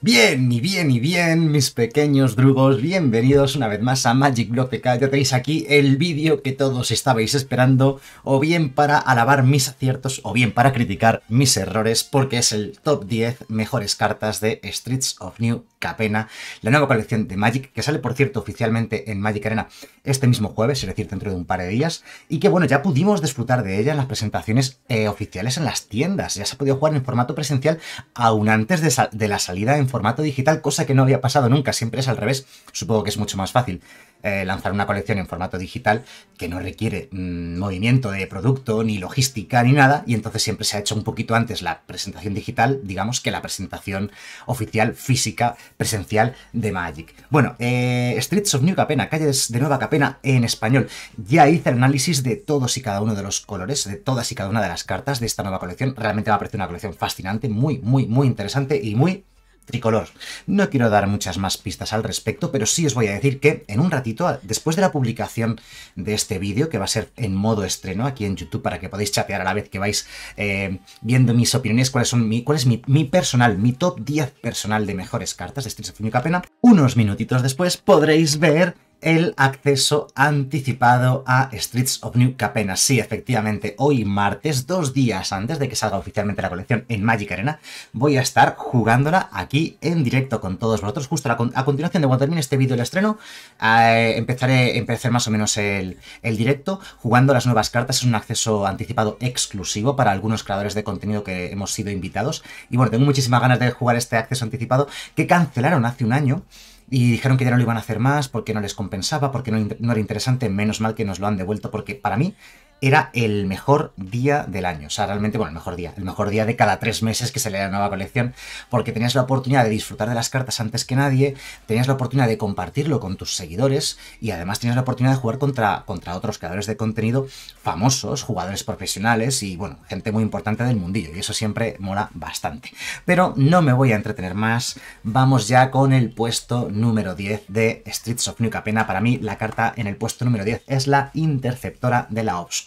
Bien, y bien, y bien, mis pequeños drugos, bienvenidos una vez más a Magic Block K. Ya tenéis aquí el vídeo que todos estabais esperando, o bien para alabar mis aciertos, o bien para criticar mis errores, porque es el top 10 mejores cartas de Streets of New Capena, la nueva colección de Magic, que sale por cierto oficialmente en Magic Arena este mismo jueves, es decir, dentro de un par de días, y que bueno, ya pudimos disfrutar de ella en las presentaciones eh, oficiales en las tiendas, ya se ha podido jugar en formato presencial aún antes de, la salida en formato digital, cosa que no había pasado nunca, siempre es al revés, supongo que es mucho más fácil. Eh, lanzar una colección en formato digital que no requiere mm, movimiento de producto ni logística ni nada y entonces siempre se ha hecho un poquito antes la presentación digital digamos que la presentación oficial física presencial de Magic. Bueno, eh, Streets of New Capena, calles de Nueva Capena en español. Ya hice el análisis de todos y cada uno de los colores, de todas y cada una de las cartas de esta nueva colección. Realmente me ha parecido una colección fascinante, muy, muy, muy interesante y muy tricolor. No quiero dar muchas más pistas al respecto, pero sí os voy a decir que en un ratito, después de la publicación de este vídeo, que va a ser en modo estreno aquí en YouTube para que podáis chatear a la vez que vais eh, viendo mis opiniones, cuáles son mi, cuál es mi, personal, mi top 10 personal de mejores cartas de Streets of unos minutitos después podréis ver el acceso anticipado a Streets of New Capena. Sí, efectivamente, hoy martes, dos días antes de que salga oficialmente la colección en Magic Arena, voy a estar jugándola aquí en directo con todos vosotros. Justo a, continuación de cuando termine este vídeo el estreno, eh, empezaré empezaré, empezar más o menos el, el, directo jugando las nuevas cartas. Es un acceso anticipado exclusivo para algunos creadores de contenido que hemos sido invitados. Y bueno, tengo muchísimas ganas de jugar este acceso anticipado que cancelaron hace un año y dijeron que ya no lo iban a hacer más porque no les compensaba, porque no, no, era interesante, menos mal que nos lo han devuelto, porque para mí era el mejor día del año. O sea, realmente, bueno, el mejor día. El mejor día de cada tres meses que se salía la nueva colección, porque tenías la oportunidad de disfrutar de las cartas antes que nadie, tenías la oportunidad de compartirlo con tus seguidores y además tenías la oportunidad de jugar contra, contra otros creadores de contenido famosos, jugadores profesionales y, bueno, gente muy importante del mundillo. Y eso siempre mola bastante. Pero no me voy a entretener más. Vamos ya con el puesto número 10 de Streets of New Capena. Para mí, la carta en el puesto número 10 es la interceptora de la Ops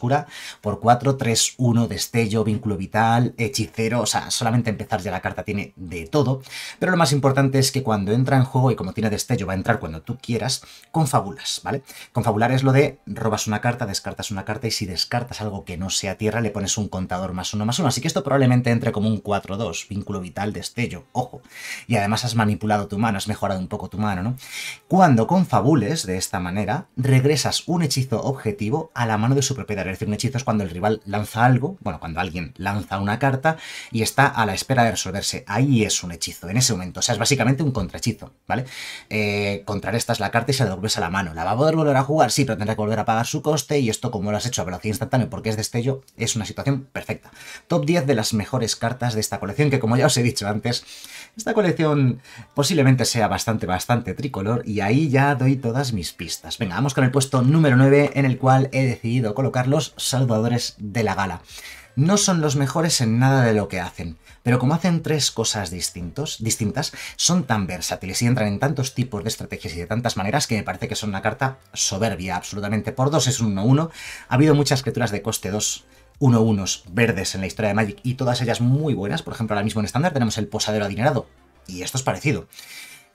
por 4, 3, 1, destello, vínculo vital, hechicero, o sea, solamente empezar ya la carta tiene de todo, pero lo más importante es que cuando entra en juego y como tiene destello va a entrar cuando tú quieras, confabulas, ¿vale? Confabular es lo de robas una carta, descartas una carta y si descartas algo que no sea tierra le pones un contador más uno más uno, así que esto probablemente entre como un 4-2, vínculo vital, destello, ojo, y además has manipulado tu mano, has mejorado un poco tu mano, ¿no? Cuando confabules de esta manera, regresas un hechizo objetivo a la mano de su propietario un hechizo es cuando el rival lanza algo, bueno, cuando alguien lanza una carta y está a la espera de resolverse. Ahí es un hechizo, en ese momento. O sea, es básicamente un contrahechizo, ¿vale? Eh, esta es la carta y se la devuelves a la mano. ¿La va a poder volver a jugar? Sí, pero tendrá que volver a pagar su coste y esto, como lo has hecho a velocidad instantánea porque es destello, es una situación perfecta. Top 10 de las mejores cartas de esta colección, que como ya os he dicho antes, esta colección posiblemente sea bastante, bastante tricolor y ahí ya doy todas mis pistas. Venga, vamos con el puesto número 9 en el cual he decidido colocarlos salvadores de la gala. No son los mejores en nada de lo que hacen, pero como hacen tres cosas distintos, distintas, son tan versátiles y entran en tantos tipos de estrategias y de tantas maneras que me parece que son una carta soberbia, absolutamente. Por dos es un 1-1. Ha habido muchas criaturas de coste 2 1-1 verdes en la historia de Magic y todas ellas muy buenas. Por ejemplo, ahora mismo en estándar tenemos el posadero adinerado y esto es parecido.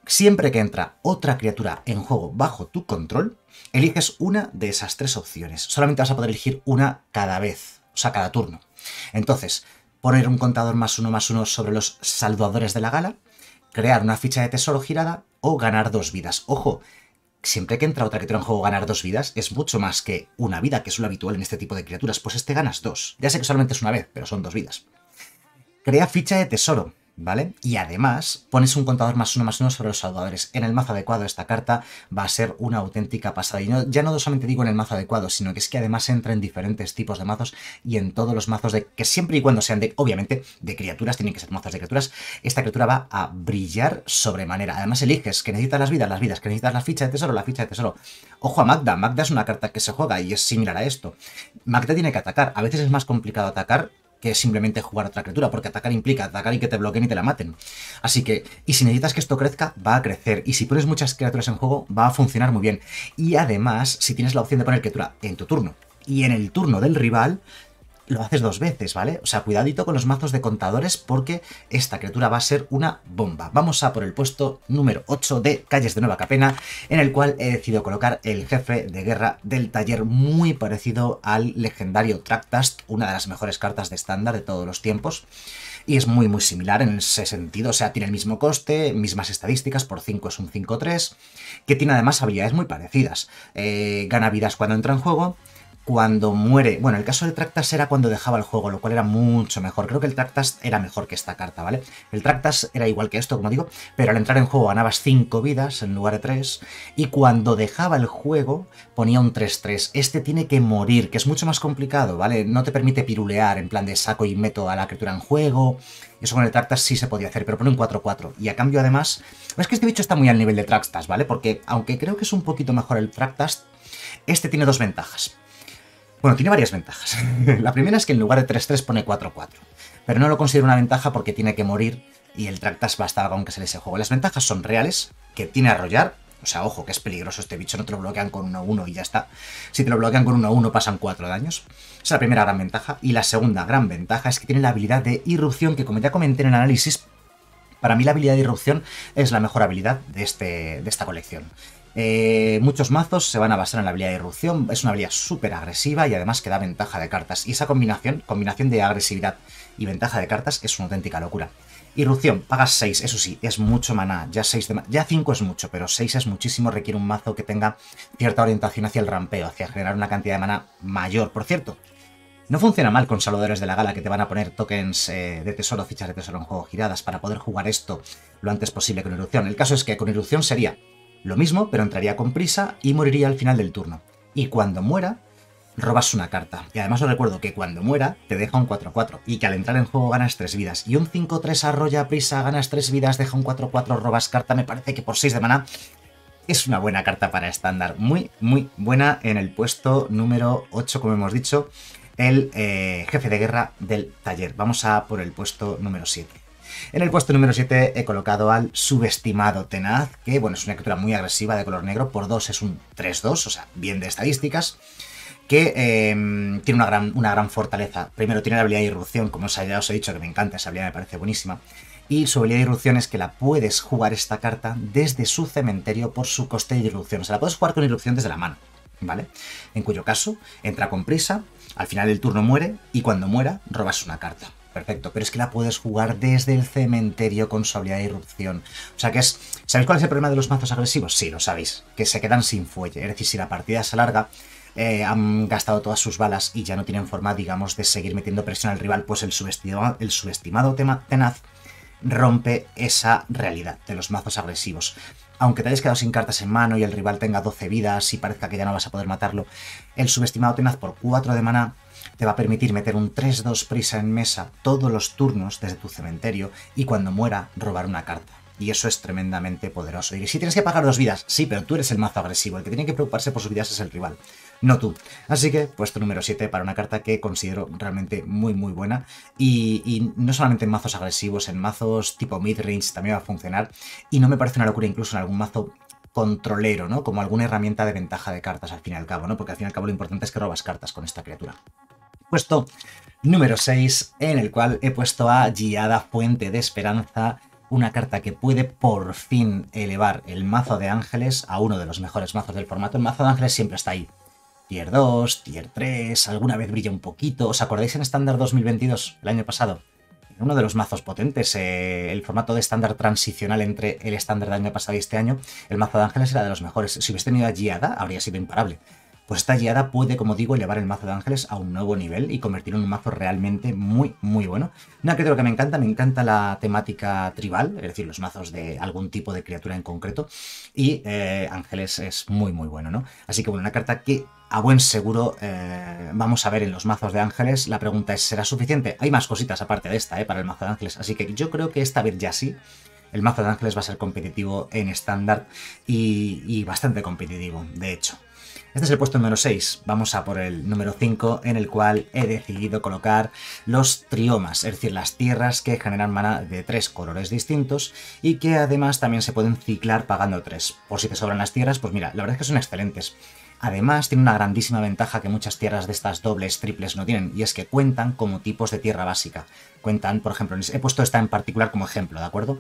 Siempre que entra otra criatura en juego bajo tu control, eliges una de esas tres opciones. Solamente vas a poder elegir una cada vez, o sea, cada turno. Entonces, poner un contador más uno más uno sobre los salvadores de la gala, crear una ficha de tesoro girada o ganar dos vidas. Ojo, siempre que entra otra criatura en juego ganar dos vidas es mucho más que una vida, que es lo habitual en este tipo de criaturas, pues este ganas dos. Ya sé que solamente es una vez, pero son dos vidas. Crea ficha de tesoro. ¿vale? Y además pones un contador más uno más uno sobre los salvadores. En el mazo adecuado esta carta va a ser una auténtica pasada. Y ya no solamente digo en el mazo adecuado, sino que es que además entra en diferentes tipos de mazos y en todos los mazos de que siempre y cuando sean de, obviamente, de criaturas, tienen que ser mazos de criaturas, esta criatura va a brillar sobremanera. Además eliges que necesitas las vidas, las vidas, que necesitas la ficha de tesoro, la ficha de tesoro. Ojo a Magda, Magda es una carta que se juega y es similar a esto. Magda tiene que atacar, a veces es más complicado atacar que simplemente jugar a otra criatura, porque atacar implica atacar y que te bloqueen y te la maten. Así que, y si necesitas que esto crezca, va a crecer. Y si pones muchas criaturas en juego, va a funcionar muy bien. Y además, si tienes la opción de poner criatura en tu turno y en el turno del rival, lo haces dos veces, ¿vale? O sea, cuidadito con los mazos de contadores porque esta criatura va a ser una bomba. Vamos a por el puesto número 8 de Calles de Nueva Capena, en el cual he decidido colocar el jefe de guerra del taller, muy parecido al legendario Tractast, una de las mejores cartas de estándar de todos los tiempos. Y es muy, muy similar en ese sentido, o sea, tiene el mismo coste, mismas estadísticas, por 5 es un 5-3, que tiene además habilidades muy parecidas. Eh, gana vidas cuando entra en juego, cuando muere. Bueno, el caso del Tractas era cuando dejaba el juego, lo cual era mucho mejor. Creo que el Tractas era mejor que esta carta, ¿vale? El Tractas era igual que esto, como digo, pero al entrar en juego ganabas 5 vidas en lugar de 3. Y cuando dejaba el juego ponía un 3-3. Este tiene que morir, que es mucho más complicado, ¿vale? No te permite pirulear en plan de saco y meto a la criatura en juego. Eso con el Tractas sí se podía hacer, pero pone un 4-4. Y a cambio, además, es que este bicho está muy al nivel de Tractas, ¿vale? Porque aunque creo que es un poquito mejor el Tractas, este tiene dos ventajas. Bueno, tiene varias ventajas. la primera es que en lugar de 3-3 pone 4-4. Pero no lo considero una ventaja porque tiene que morir y el Tractas a estar aunque se le ese juego. Las ventajas son reales, que tiene arrollar. O sea, ojo, que es peligroso este bicho, no te lo bloquean con 1-1 y ya está. Si te lo bloquean con 1-1 pasan 4 daños. Esa es la primera gran ventaja. Y la segunda gran ventaja es que tiene la habilidad de irrupción, que como ya comenté en el análisis, para mí la habilidad de irrupción es la mejor habilidad de, este, de esta colección. Eh, muchos mazos se van a basar en la habilidad de irrupción, es una habilidad súper agresiva y además que da ventaja de cartas. Y esa combinación, combinación de agresividad y ventaja de cartas es una auténtica locura. Irrupción, pagas 6, eso sí, es mucho maná, ya ya 5 es mucho, pero 6 es muchísimo, requiere un mazo que tenga cierta orientación hacia el rampeo, hacia generar una cantidad de maná mayor. Por cierto, no funciona mal con salvadores de la gala que te van a poner tokens eh, de tesoro, fichas de tesoro en juego giradas para poder jugar esto lo antes posible con Irrupción. El caso es que con Irrupción sería lo mismo, pero entraría con prisa y moriría al final del turno. Y cuando muera, robas una carta. Y además os recuerdo que cuando muera, te deja un 4-4, y que al entrar en juego ganas 3 vidas. Y un 5-3 arrolla prisa, ganas 3 vidas, deja un 4-4, robas carta, me parece que por 6 de mana es una buena carta para estándar. Muy, muy buena en el puesto número 8, como hemos dicho, el eh, jefe de guerra del taller. Vamos a por el puesto número 7. En el puesto número 7 he colocado al subestimado Tenaz, que bueno, es una criatura muy agresiva de color negro, por 2 es un 3-2, o sea, bien de estadísticas que em, tiene una gran, una gran fortaleza. Primero, tiene la habilidad de irrupción, como ya os he dicho que me encanta, esa habilidad me parece buenísima. Y su habilidad de irrupción es que la puedes jugar esta carta desde su cementerio por su coste de irrupción. O sea, la puedes jugar con irrupción desde la mano, ¿vale? En cuyo caso, entra con prisa, al final del turno muere y cuando muera, robas una carta perfecto, pero es que la puedes jugar desde el cementerio con su habilidad de irrupción. O sea que es. ¿Sabéis cuál es el problema de los mazos agresivos? Sí, lo sabéis, que se quedan sin fuelle. Es decir, si la partida se alarga, eh, han gastado todas sus balas y ya no tienen forma, digamos, de seguir metiendo presión al rival, pues el subestimado, el subestimado tenaz rompe esa realidad de los mazos agresivos. Aunque te hayas quedado sin cartas en mano y el rival tenga 12 vidas y parezca que ya no vas a poder matarlo, el subestimado tenaz por 4 de maná te va a permitir meter un 3-2 prisa en mesa todos los turnos desde tu cementerio y cuando muera robar una carta. Y eso es tremendamente poderoso. Y si tienes que pagar dos vidas, sí, pero tú eres el mazo agresivo. El que tiene que preocuparse por sus vidas es el rival, no tú. Así que puesto número 7 para una carta que considero realmente muy, muy buena. Y, no solamente en mazos agresivos, en mazos tipo midrange también va a funcionar. Y no me parece una locura incluso en algún mazo controlero, ¿no? Como alguna herramienta de ventaja de cartas al fin y al cabo, ¿no? Porque al fin y al cabo lo importante es que robas cartas con esta criatura. Puesto número 6, en el cual he puesto a Giada Fuente de Esperanza, una carta que puede por fin elevar el mazo de ángeles a uno de los mejores mazos del formato. El mazo de ángeles siempre está ahí. Tier 2, Tier 3, alguna vez brilla un poquito. ¿Os acordáis en estándar 2022, el año pasado? Uno de los mazos potentes, eh, el formato de estándar transicional entre el estándar del año pasado y este año, el mazo de ángeles era de los mejores. Si hubiese tenido a Giada, habría sido imparable pues esta guiada puede, como digo, llevar el mazo de ángeles a un nuevo nivel y convertirlo en un mazo realmente muy, muy bueno. Una criatura que me encanta, me encanta la temática tribal, es decir, los mazos de algún tipo de criatura en concreto, y eh, ángeles es muy, muy bueno, ¿no? Así que, bueno, una carta que a buen seguro eh, vamos a ver en los mazos de ángeles. La pregunta es, ¿será suficiente? Hay más cositas aparte de esta, ¿eh? Para el mazo de ángeles, así que yo creo que esta vez ya sí el mazo de ángeles va a ser competitivo en estándar y, bastante competitivo, de hecho. Este es el puesto número 6. Vamos a por el número 5, en el cual he decidido colocar los triomas, es decir, las tierras que generan mana de tres colores distintos y que además también se pueden ciclar pagando tres. Por si te sobran las tierras, pues mira, la verdad es que son excelentes. Además, tiene una grandísima ventaja que muchas tierras de estas dobles, triples no tienen, y es que cuentan como tipos de tierra básica. Cuentan, por ejemplo, he puesto esta en particular como ejemplo, ¿de acuerdo?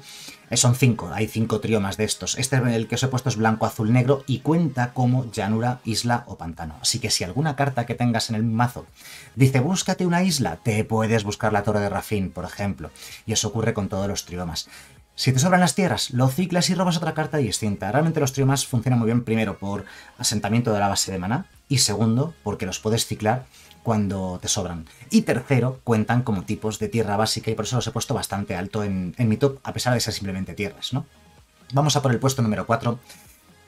Eh, son cinco, hay cinco triomas de estos. Este, el que os he puesto es blanco, azul, negro, y cuenta como llanura, isla o pantano. Así que si alguna carta que tengas en el mazo dice búscate una isla, te puedes buscar la Torre de Rafín, por ejemplo. Y eso ocurre con todos los triomas. Si te sobran las tierras, lo ciclas y robas otra carta distinta. Realmente los triomas funcionan muy bien, primero, por asentamiento de la base de maná, y segundo, porque los puedes ciclar cuando te sobran. Y tercero, cuentan como tipos de tierra básica, y por eso los he puesto bastante alto en, mi top, a pesar de ser simplemente tierras, ¿no? Vamos a por el puesto número 4.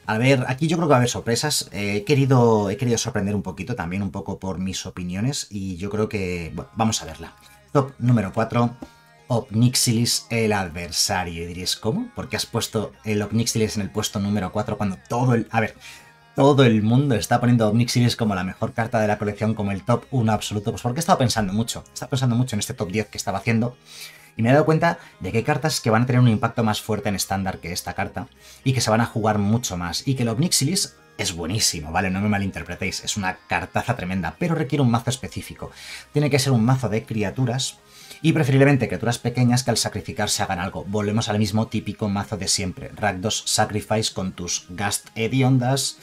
A ver, aquí yo creo que va a haber sorpresas. Eh, he, querido, he querido sorprender un poquito, también un poco por mis opiniones, y yo creo que, bueno, vamos a verla. Top número 4 Obnixilis el adversario. Y diréis, ¿cómo? ¿Por has puesto el Obnixilis en el puesto número 4 cuando todo el... A ver, todo el mundo está poniendo a como la mejor carta de la colección, como el top 1 absoluto. Pues porque he estado pensando mucho, he estado pensando mucho en este top 10 que estaba haciendo. Y me he dado cuenta de que hay cartas que van a tener un impacto más fuerte en estándar que esta carta y que se van a jugar mucho más. Y que el OVNIXILIS es buenísimo, ¿vale? No me malinterpretéis, es una cartaza tremenda, pero requiere un mazo específico. Tiene que ser un mazo de criaturas y preferiblemente criaturas pequeñas que al sacrificarse hagan algo. Volvemos al mismo típico mazo de siempre, Ragdos Sacrifice con tus Gast Ediondas,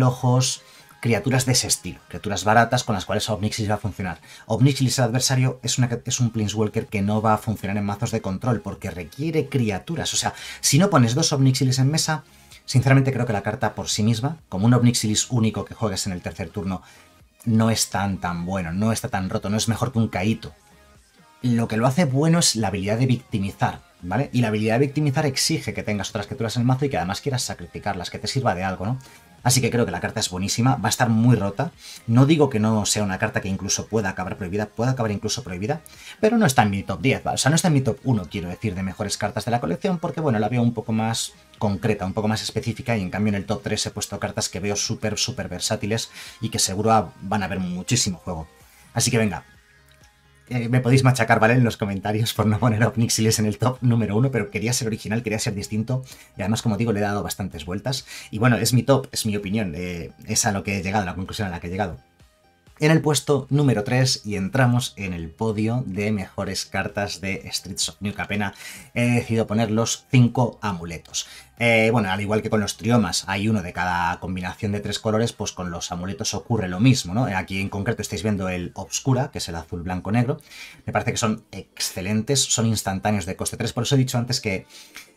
ojos, criaturas de ese estilo, criaturas baratas con las cuales Omnixilis va a funcionar. Omnixilis adversario es, una, es un Planeswalker que no va a funcionar en mazos de control porque requiere criaturas. O sea, si no pones dos Omnixilis en mesa, sinceramente creo que la carta por sí misma, como un Omnixilis único que juegues en el tercer turno, no es tan tan bueno, no está tan roto, no es mejor que un Kaito, lo que lo hace bueno es la habilidad de victimizar, ¿vale? Y la habilidad de victimizar exige que tengas otras criaturas en el mazo y que además quieras sacrificarlas, que te sirva de algo, ¿no? Así que creo que la carta es buenísima, va a estar muy rota. No digo que no sea una carta que incluso pueda acabar prohibida, puede acabar incluso prohibida, pero no está en mi top 10, ¿vale? o sea, no está en mi top 1, quiero decir, de mejores cartas de la colección, porque bueno, la veo un poco más concreta, un poco más específica, y en cambio en el top 3 he puesto cartas que veo súper, súper versátiles y que seguro van a ver muchísimo juego. Así que venga, eh, me podéis machacar, ¿vale? En los comentarios por no poner a en el top número uno, pero quería ser original, quería ser distinto. Y además, como digo, le he dado bastantes vueltas. Y bueno, es mi top, es mi opinión. Eh, es a lo que he llegado, la conclusión a la que he llegado en el puesto número 3 y entramos en el podio de mejores cartas de Streets of New Capena. He decidido poner los 5 amuletos. Eh, bueno, al igual que con los triomas, hay uno de cada combinación de tres colores, pues con los amuletos ocurre lo mismo, ¿no? Aquí en concreto estáis viendo el Obscura, que es el azul blanco negro. Me parece que son excelentes, son instantáneos de coste 3, por eso he dicho antes que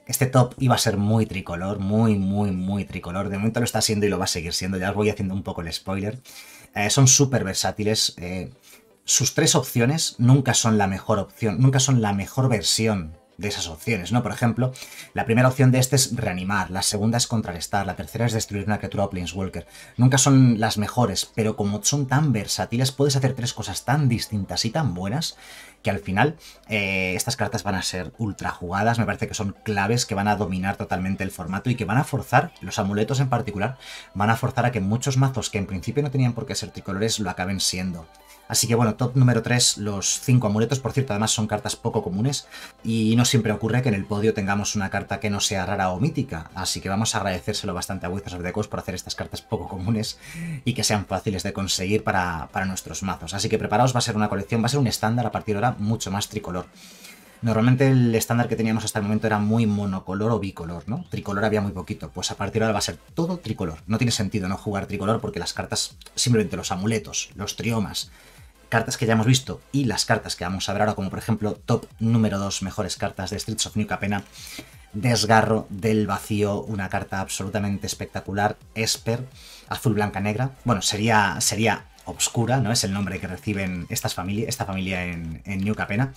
este top iba a ser muy tricolor, muy, muy, muy tricolor. De momento lo está siendo y lo va a seguir siendo, ya os voy haciendo un poco el spoiler. Eh, son súper versátiles. Eh, sus tres opciones nunca son la mejor opción, nunca son la mejor versión de esas opciones, ¿no? Por ejemplo, la primera opción de este es reanimar, la segunda es contrarrestar, la tercera es destruir una criatura o Planeswalker. Nunca son las mejores, pero como son tan versátiles, puedes hacer tres cosas tan distintas y tan buenas que al final eh, estas cartas van a ser ultra jugadas, me parece que son claves que van a dominar totalmente el formato y que van a forzar, los amuletos en particular, van a forzar a que muchos mazos que en principio no tenían por qué ser tricolores lo acaben siendo. Así que bueno, top número 3, los 5 amuletos, por cierto, además son cartas poco comunes y no siempre ocurre que en el podio tengamos una carta que no sea rara o mítica, así que vamos a agradecérselo bastante a Wizards of the Coast por hacer estas cartas poco comunes y que sean fáciles de conseguir para, para nuestros mazos. Así que preparaos, va a ser una colección, va a ser un estándar a partir de ahora mucho más tricolor. Normalmente el estándar que teníamos hasta el momento era muy monocolor o bicolor, ¿no? Tricolor había muy poquito, pues a partir de ahora va a ser todo tricolor. No tiene sentido no jugar tricolor porque las cartas, simplemente los amuletos, los triomas, cartas que ya hemos visto y las cartas que vamos a ver ahora, como por ejemplo top número 2 mejores cartas de Streets of New Capena, Desgarro del Vacío, una carta absolutamente espectacular, Esper, azul, blanca, negra. Bueno, sería, sería obscura, ¿no? Es el nombre que reciben estas esta familia en, New Capena.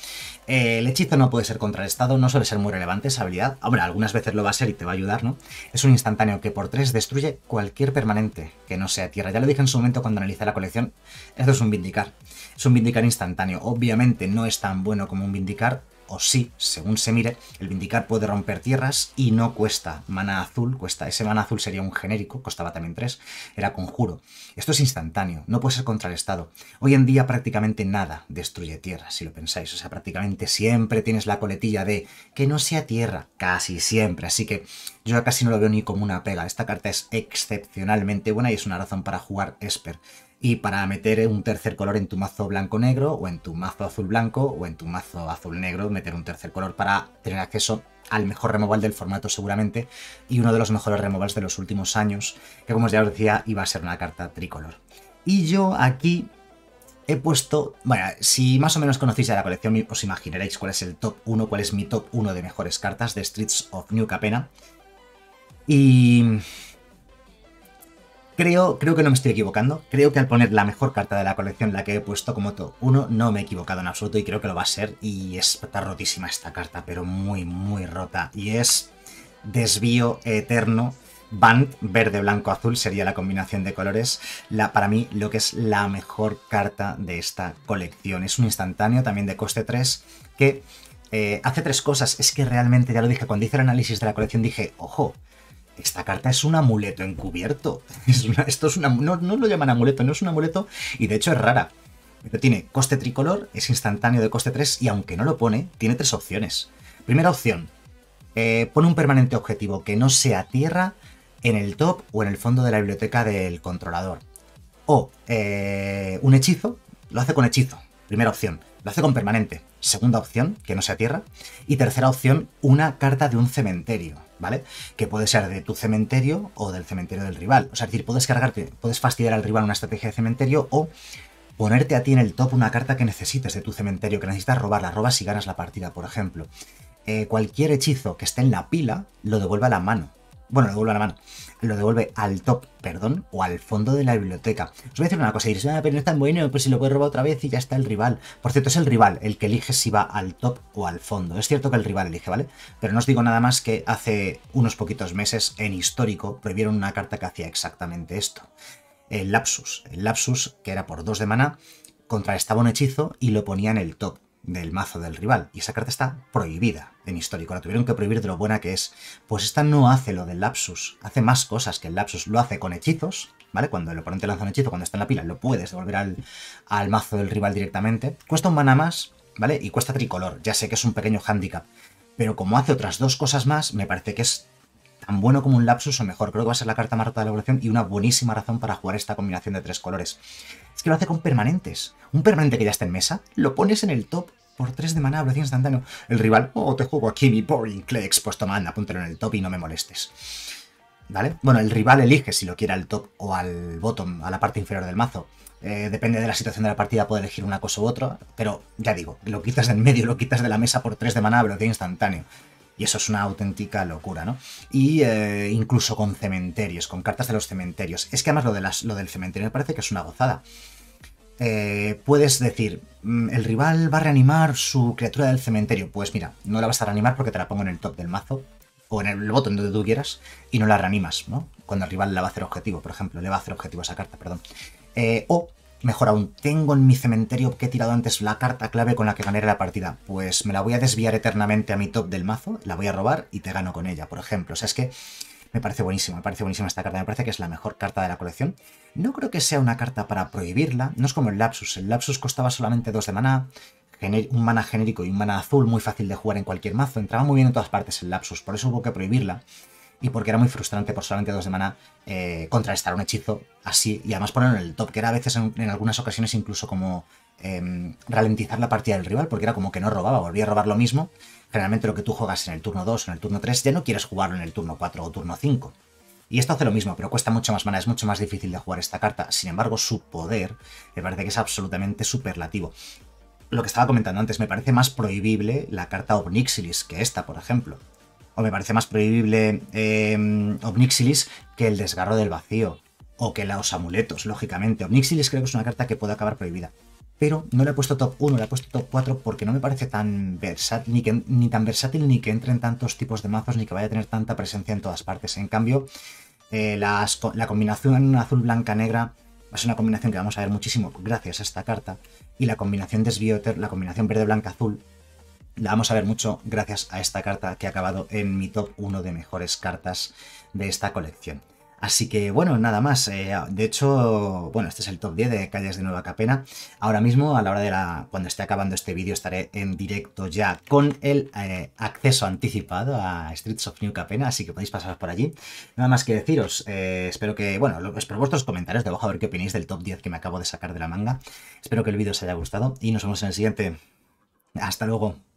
Eh, el hechizo no puede ser contra el estado, no suele ser muy relevante esa habilidad. Hombre, algunas veces lo va a ser y te va a ayudar, ¿no? Es un instantáneo que por tres destruye cualquier permanente que no sea tierra. Ya lo dije en su momento cuando analicé la colección. Esto es un vindicar. Es un vindicar instantáneo. Obviamente no es tan bueno como un vindicar, o sí, según se mire, el Vindicar puede romper tierras y no cuesta mana azul, cuesta ese mana azul sería un genérico, costaba también 3, era conjuro. Esto es instantáneo, no puede ser contra el Estado. Hoy en día prácticamente nada destruye tierra, si lo pensáis, o sea, prácticamente siempre tienes la coletilla de que no sea tierra, casi siempre, así que yo casi no lo veo ni como una pega. Esta carta es excepcionalmente buena y es una razón para jugar Esper y para meter un tercer color en tu mazo blanco-negro o en tu mazo azul-blanco o en tu mazo azul-negro, meter un tercer color para tener acceso al mejor removal del formato seguramente y uno de los mejores removals de los últimos años, que como ya os decía iba a ser una carta tricolor. Y yo aquí he puesto, bueno, si más o menos conocéis a la colección os imaginaréis cuál es el top 1, cuál es mi top 1 de mejores cartas de Streets of New Capena. Y Creo, que no me estoy equivocando. Creo que al poner la mejor carta de la colección, la que he puesto como top 1, no me he equivocado en absoluto y creo que lo va a ser. Y está rotísima esta carta, pero muy, muy rota. Y es desvío eterno. Band, verde, blanco, azul, sería la combinación de colores. La, para mí, lo que es la mejor carta de esta colección. Es un instantáneo también de coste 3 que eh, hace tres cosas. Es que realmente, ya lo dije, cuando hice el análisis de la colección dije, ojo, esta carta es un amuleto encubierto. esto es una, no, no lo llaman amuleto, no es un amuleto y de hecho es rara. Pero tiene coste tricolor, es instantáneo de coste 3 y aunque no lo pone, tiene tres opciones. Primera opción, eh, pone un permanente objetivo que no sea tierra en el top o en el fondo de la biblioteca del controlador. O eh, un hechizo, lo hace con hechizo, primera opción. Lo hace con permanente. Segunda opción, que no sea tierra. Y tercera opción, una carta de un cementerio. ¿vale? Que puede ser de tu cementerio o del cementerio del rival. O sea, es decir, puedes cargarte, puedes fastidiar al rival una estrategia de cementerio o ponerte a ti en el top una carta que necesites de tu cementerio, que necesitas robarla, robas y ganas la partida, por ejemplo. Eh, cualquier hechizo que esté en la pila lo devuelve a la mano. Bueno, lo devuelve a la mano. Lo devuelve al top, perdón, o al fondo de la biblioteca. Os voy a decir una cosa, y diréis, ah, pero no es tan bueno, pues si lo puede robar otra vez y ya está el rival. Por cierto, es el rival el que elige si va al top o al fondo. Es cierto que el rival elige, ¿vale? Pero no os digo nada más que hace unos poquitos meses, en histórico, previeron una carta que hacía exactamente esto. El lapsus. El lapsus, que era por dos de mana, contra un hechizo y lo ponía en el top del mazo del rival. Y esa carta está prohibida en histórico. La tuvieron que prohibir de lo buena que es. Pues esta no hace lo del lapsus. Hace más cosas que el lapsus. Lo hace con hechizos, ¿vale? Cuando el oponente lanza un hechizo, cuando está en la pila, lo puedes devolver al, mazo del rival directamente. Cuesta un mana más, ¿vale? Y cuesta tricolor. Ya sé que es un pequeño hándicap. Pero como hace otras dos cosas más, me parece que es tan bueno como un lapsus o mejor. Creo que va a ser la carta más rota de la evolución y una buenísima razón para jugar esta combinación de tres colores. Es que lo hace con permanentes. Un permanente que ya está en mesa, lo pones en el top por 3 de maná, de instantáneo. El rival, oh, te juego aquí mi Boring Clex, pues toma, anda, apúntalo en el top y no me molestes. ¿Vale? Bueno, el rival elige si lo quiere al top o al bottom, a la parte inferior del mazo. Eh, depende de la situación de la partida, puede elegir una cosa u otra, pero ya digo, lo quitas del medio, lo quitas de la mesa por 3 de maná, de instantáneo. Y eso es una auténtica locura, ¿no? Y eh, incluso con cementerios, con cartas de los cementerios. Es que además lo, de lo del cementerio me parece que es una gozada. Eh, puedes decir, mm, el rival va a reanimar su criatura del cementerio. Pues mira, no la vas a reanimar porque te la pongo en el top del mazo o en el botón donde tú quieras y no la reanimas, ¿no? Cuando el rival la va a hacer objetivo, por ejemplo, le va a hacer objetivo a esa carta, perdón. Eh, o, mejor aún, tengo en mi cementerio que he tirado antes la carta clave con la que ganaré la partida. Pues me la voy a desviar eternamente a mi top del mazo, la voy a robar y te gano con ella, por ejemplo. O sea, es que me parece buenísimo me parece buenísima esta carta, me parece que es la mejor carta de la colección. No creo que sea una carta para prohibirla, no es como el Lapsus, el Lapsus costaba solamente 2 de maná, un mana genérico y un mana azul muy fácil de jugar en cualquier mazo, entraba muy bien en todas partes el Lapsus, por eso hubo que prohibirla. Y porque era muy frustrante por solamente 2 de maná eh, contrarrestar un hechizo así, y además ponerlo en el top, que era a veces en, en algunas ocasiones incluso como Em, ralentizar la partida del rival, porque era como que no robaba, volvía a robar lo mismo. Generalmente lo que tú juegas en el turno 2 o en el turno 3 ya no quieres jugarlo en el turno 4 o turno 5. Y esto hace lo mismo, pero cuesta mucho más mana, es mucho más difícil de jugar esta carta. Sin embargo, su poder me parece que es absolutamente superlativo. Lo que estaba comentando antes, me parece más prohibible la carta Obnixilis que esta, por ejemplo. O me parece más prohibible eh, Obnixilis que el desgarro del vacío. O que los amuletos, lógicamente. Obnixilis creo que es una carta que puede acabar prohibida pero no le he puesto top 1, le he puesto top 4 porque no me parece tan versátil, ni, que, ni tan versátil, ni que entre en tantos tipos de mazos, ni que vaya a tener tanta presencia en todas partes. En cambio, eh, la combinación azul-blanca-negra va a ser una combinación que vamos a ver muchísimo gracias a esta carta, y la combinación desbioter, la combinación verde-blanca-azul, la vamos a ver mucho gracias a esta carta que ha acabado en mi top 1 de mejores cartas de esta colección. Así que bueno, nada más. Eh, de hecho, bueno, este es el top 10 de calles de Nueva Capena. Ahora mismo, a la hora de la. cuando esté acabando este vídeo, estaré en directo ya con el eh, acceso anticipado a Streets of New Capena, así que podéis pasaros por allí. Nada más que deciros, eh, espero que. Bueno, espero vuestros comentarios debajo a ver qué opináis del top 10 que me acabo de sacar de la manga. Espero que el vídeo os haya gustado y nos vemos en el siguiente. Hasta luego.